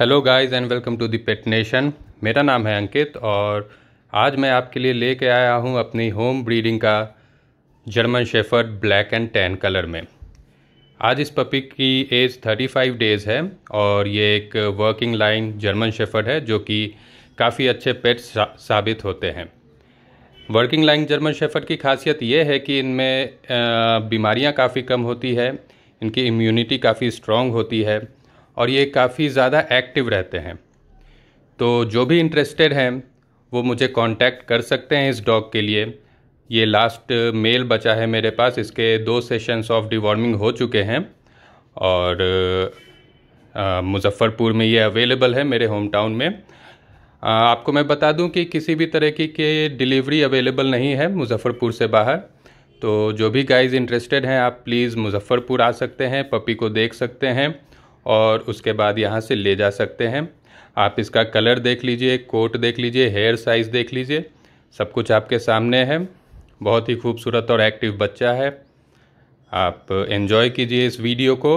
hello guys and welcome to the pet nation मेरा नाम है अंकित और आज मैं आपके लिए लेके आया हूँ अपनी होम ब्रीडिंग का German shepherd black and tan colour में आज इस पपी की एज 35 डेज़ है और ये एक वर्किंग लाइन जर्मन शेफर्ड है जो कि काफ़ी अच्छे पेट्स साबित होते हैं वर्किंग लाइन जर्मन शेफर्ड की खासियत ये है कि इनमें बीमारियाँ काफ़ी कम होती है इनकी इम्यूनिटी काफ़ी स्ट्रॉन्ग होती है और ये काफ़ी ज़्यादा एक्टिव रहते हैं तो जो भी इंटरेस्टेड हैं वो मुझे कांटेक्ट कर सकते हैं इस डॉग के लिए ये लास्ट मेल बचा है मेरे पास इसके दो सेशंस ऑफ डिवॉर्मिंग हो चुके हैं और मुजफ्फ़रपुर में ये अवेलेबल है मेरे होम टाउन में आ, आपको मैं बता दूं कि किसी भी तरह की के डिलीवरी अवेलेबल नहीं है मुजफ्फ़रपुर से बाहर तो जो भी गाइस इंटरेस्टेड हैं आप प्लीज़ मुजफ्फ़रपुर आ सकते हैं पपी को देख सकते हैं और उसके बाद यहाँ से ले जा सकते हैं आप इसका कलर देख लीजिए कोट देख लीजिए हेयर साइज़ देख लीजिए सब कुछ आपके सामने है बहुत ही खूबसूरत और एक्टिव बच्चा है आप इन्जॉय कीजिए इस वीडियो को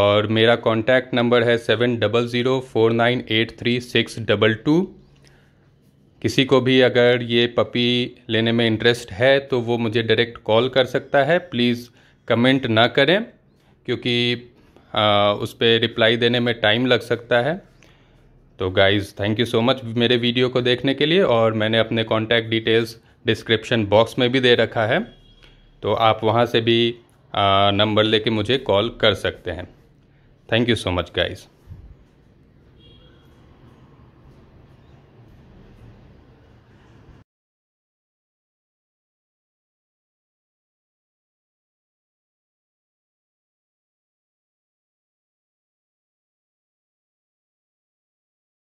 और मेरा कॉन्टैक्ट नंबर है seven double zero four nine eight three six double two किसी को भी अगर ये पपी लेने में इंटरेस्ट है तो वो मुझे डायरेक्ट कॉल कर सकता है प्लीज़ कमेंट ना करें क्योंकि उस पर रिप्लाई देने में टाइम लग सकता है तो guys thank you so much मेरे वीडियो को देखने के लिए और मैंने अपने कॉन्टैक्ट डिटेल्स डिस्क्रिप्शन बॉक्स में भी दे रखा है तो आप वहाँ से भी नंबर लेके मुझे कॉल कर सकते हैं thank you so much guys